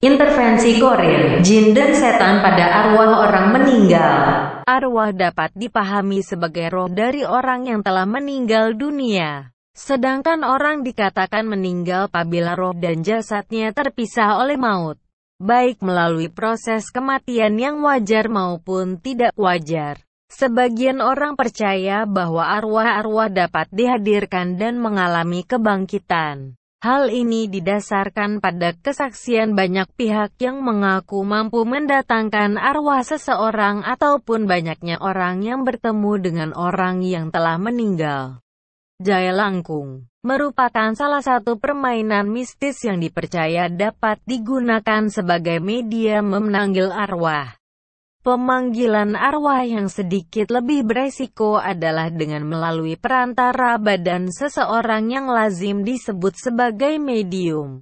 Intervensi Korea, jin dan setan pada arwah orang meninggal. Arwah dapat dipahami sebagai roh dari orang yang telah meninggal dunia. Sedangkan orang dikatakan meninggal apabila roh dan jasadnya terpisah oleh maut. Baik melalui proses kematian yang wajar maupun tidak wajar. Sebagian orang percaya bahwa arwah-arwah dapat dihadirkan dan mengalami kebangkitan. Hal ini didasarkan pada kesaksian banyak pihak yang mengaku mampu mendatangkan arwah seseorang ataupun banyaknya orang yang bertemu dengan orang yang telah meninggal. Jaya Langkung merupakan salah satu permainan mistis yang dipercaya dapat digunakan sebagai media memanggil arwah. Pemanggilan arwah yang sedikit lebih beresiko adalah dengan melalui perantara badan seseorang yang lazim disebut sebagai medium.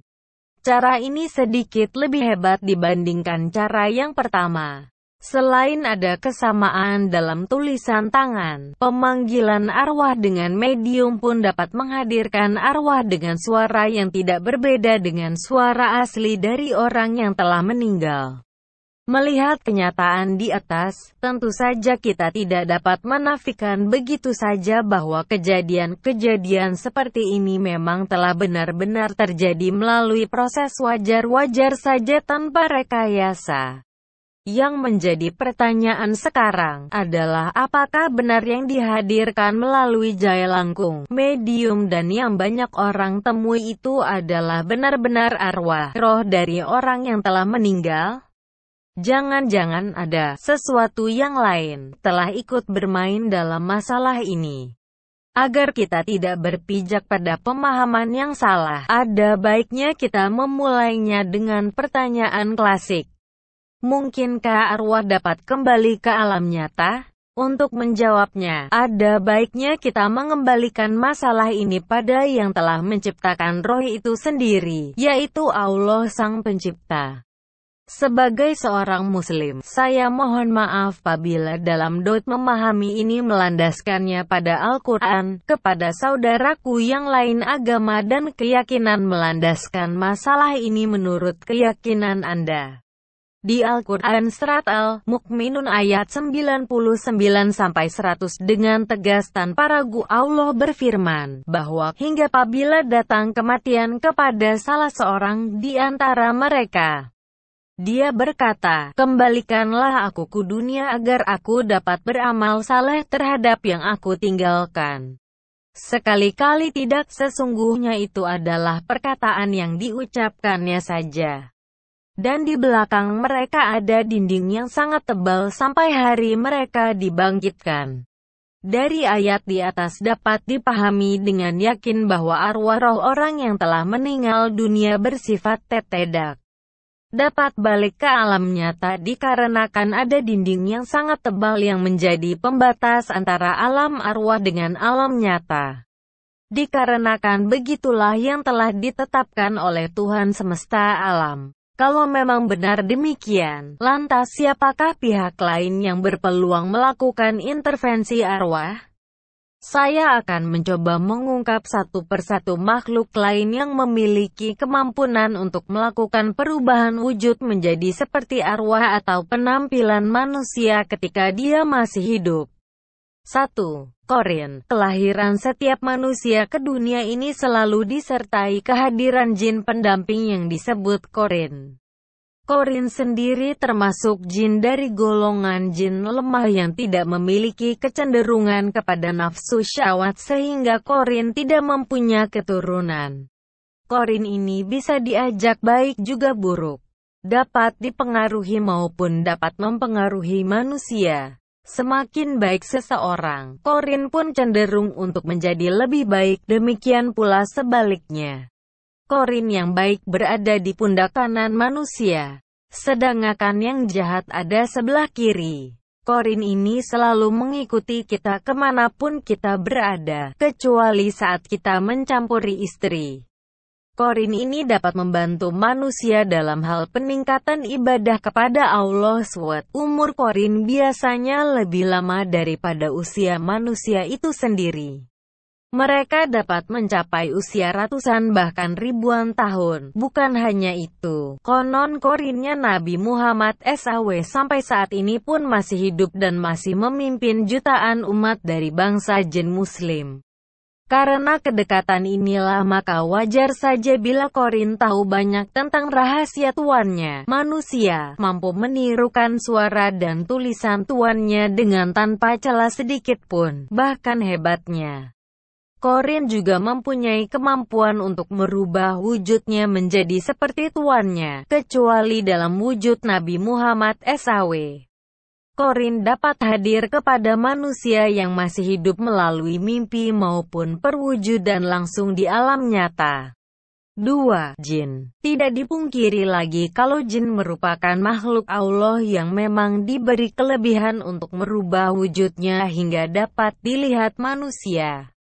Cara ini sedikit lebih hebat dibandingkan cara yang pertama. Selain ada kesamaan dalam tulisan tangan, pemanggilan arwah dengan medium pun dapat menghadirkan arwah dengan suara yang tidak berbeda dengan suara asli dari orang yang telah meninggal. Melihat kenyataan di atas, tentu saja kita tidak dapat menafikan begitu saja bahwa kejadian-kejadian seperti ini memang telah benar-benar terjadi melalui proses wajar-wajar saja tanpa rekayasa. Yang menjadi pertanyaan sekarang adalah apakah benar yang dihadirkan melalui Jaya Langkung, medium dan yang banyak orang temui itu adalah benar-benar arwah, roh dari orang yang telah meninggal? Jangan-jangan ada sesuatu yang lain telah ikut bermain dalam masalah ini. Agar kita tidak berpijak pada pemahaman yang salah, ada baiknya kita memulainya dengan pertanyaan klasik. Mungkinkah arwah dapat kembali ke alam nyata? Untuk menjawabnya, ada baiknya kita mengembalikan masalah ini pada yang telah menciptakan roh itu sendiri, yaitu Allah Sang Pencipta. Sebagai seorang muslim, saya mohon maaf apabila dalam dot memahami ini melandaskannya pada Al-Quran, kepada saudaraku yang lain agama dan keyakinan melandaskan masalah ini menurut keyakinan Anda. Di Al-Quran Serat Al-Mukminun ayat 99-100 dengan tegas tanpa ragu Allah berfirman bahwa hingga apabila datang kematian kepada salah seorang di antara mereka, dia berkata, kembalikanlah aku ke dunia agar aku dapat beramal saleh terhadap yang aku tinggalkan. Sekali-kali tidak sesungguhnya itu adalah perkataan yang diucapkannya saja. Dan di belakang mereka ada dinding yang sangat tebal sampai hari mereka dibangkitkan. Dari ayat di atas dapat dipahami dengan yakin bahwa arwah roh orang yang telah meninggal dunia bersifat tetedak dapat balik ke alam nyata dikarenakan ada dinding yang sangat tebal yang menjadi pembatas antara alam arwah dengan alam nyata. Dikarenakan begitulah yang telah ditetapkan oleh Tuhan semesta alam. Kalau memang benar demikian, lantas siapakah pihak lain yang berpeluang melakukan intervensi arwah? Saya akan mencoba mengungkap satu persatu makhluk lain yang memiliki kemampuan untuk melakukan perubahan wujud menjadi seperti arwah atau penampilan manusia ketika dia masih hidup. 1. Korin, kelahiran setiap manusia ke dunia ini selalu disertai kehadiran jin pendamping yang disebut Korin. Korin sendiri termasuk jin dari golongan jin lemah yang tidak memiliki kecenderungan kepada nafsu syawat sehingga Korin tidak mempunyai keturunan. Korin ini bisa diajak baik juga buruk, dapat dipengaruhi maupun dapat mempengaruhi manusia. Semakin baik seseorang, Korin pun cenderung untuk menjadi lebih baik demikian pula sebaliknya. Korin yang baik berada di pundak kanan manusia. Sedangkan yang jahat ada sebelah kiri. Korin ini selalu mengikuti kita kemanapun kita berada, kecuali saat kita mencampuri istri. Korin ini dapat membantu manusia dalam hal peningkatan ibadah kepada Allah SWT. Umur Korin biasanya lebih lama daripada usia manusia itu sendiri. Mereka dapat mencapai usia ratusan bahkan ribuan tahun. Bukan hanya itu, konon korinnya Nabi Muhammad SAW sampai saat ini pun masih hidup dan masih memimpin jutaan umat dari bangsa jin muslim. Karena kedekatan inilah maka wajar saja bila Korin tahu banyak tentang rahasia tuannya. Manusia mampu menirukan suara dan tulisan tuannya dengan tanpa celah sedikit pun, bahkan hebatnya. Korin juga mempunyai kemampuan untuk merubah wujudnya menjadi seperti tuannya, kecuali dalam wujud Nabi Muhammad SAW. Korin dapat hadir kepada manusia yang masih hidup melalui mimpi maupun perwujudan langsung di alam nyata. 2. Jin Tidak dipungkiri lagi kalau jin merupakan makhluk Allah yang memang diberi kelebihan untuk merubah wujudnya hingga dapat dilihat manusia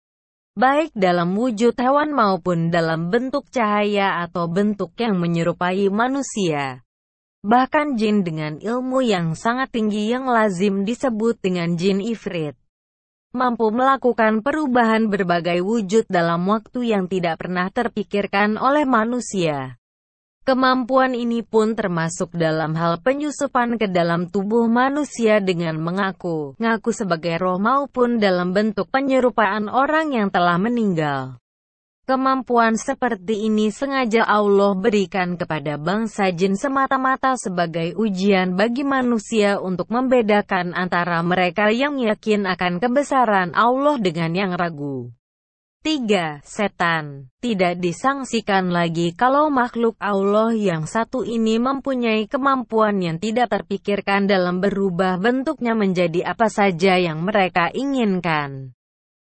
baik dalam wujud hewan maupun dalam bentuk cahaya atau bentuk yang menyerupai manusia. Bahkan jin dengan ilmu yang sangat tinggi yang lazim disebut dengan jin ifrit mampu melakukan perubahan berbagai wujud dalam waktu yang tidak pernah terpikirkan oleh manusia. Kemampuan ini pun termasuk dalam hal penyusupan ke dalam tubuh manusia dengan mengaku, ngaku sebagai roh maupun dalam bentuk penyerupaan orang yang telah meninggal. Kemampuan seperti ini sengaja Allah berikan kepada bangsa jin semata-mata sebagai ujian bagi manusia untuk membedakan antara mereka yang yakin akan kebesaran Allah dengan yang ragu. 3. Setan tidak disangsikan lagi kalau makhluk Allah yang satu ini mempunyai kemampuan yang tidak terpikirkan dalam berubah bentuknya menjadi apa saja yang mereka inginkan.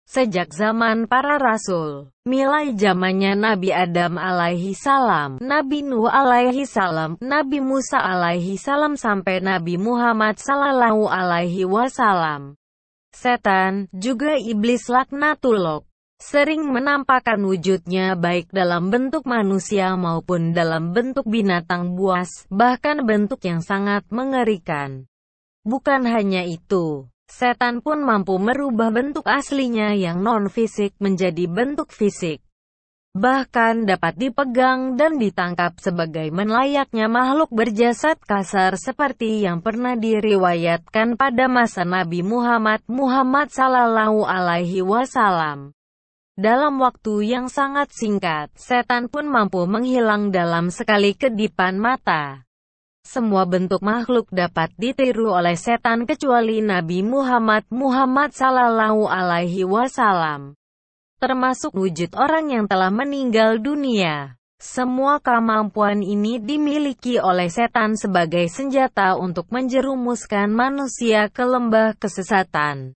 Sejak zaman para rasul, milai zamannya Nabi Adam alaihi salam, Nabi Nuh alaihi salam, Nabi Musa alaihi salam sampai Nabi Muhammad sallallahu alaihi wasallam. Setan, juga iblis laknatulok, sering menampakkan wujudnya baik dalam bentuk manusia maupun dalam bentuk binatang buas, bahkan bentuk yang sangat mengerikan. Bukan hanya itu, setan pun mampu merubah bentuk aslinya yang non-fisik menjadi bentuk fisik. Bahkan dapat dipegang dan ditangkap sebagai menlayaknya makhluk berjasad kasar seperti yang pernah diriwayatkan pada masa Nabi Muhammad Muhammad Sallallahu Alaihi Wasallam. Dalam waktu yang sangat singkat, setan pun mampu menghilang dalam sekali kedipan mata. Semua bentuk makhluk dapat ditiru oleh setan kecuali Nabi Muhammad Muhammad Sallallahu Alaihi Wasallam. Termasuk wujud orang yang telah meninggal dunia. Semua kemampuan ini dimiliki oleh setan sebagai senjata untuk menjerumuskan manusia ke lembah kesesatan.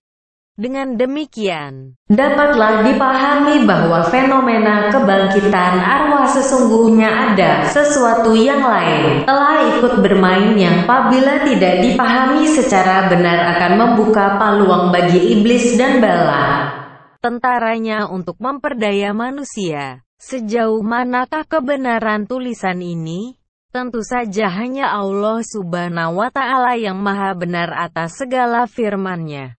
Dengan demikian, dapatlah dipahami bahwa fenomena kebangkitan arwah sesungguhnya ada sesuatu yang lain telah ikut bermain yang apabila tidak dipahami secara benar akan membuka peluang bagi iblis dan bala tentaranya untuk memperdaya manusia. Sejauh manakah kebenaran tulisan ini? Tentu saja hanya Allah subhanahu wa ta'ala yang maha benar atas segala firmannya.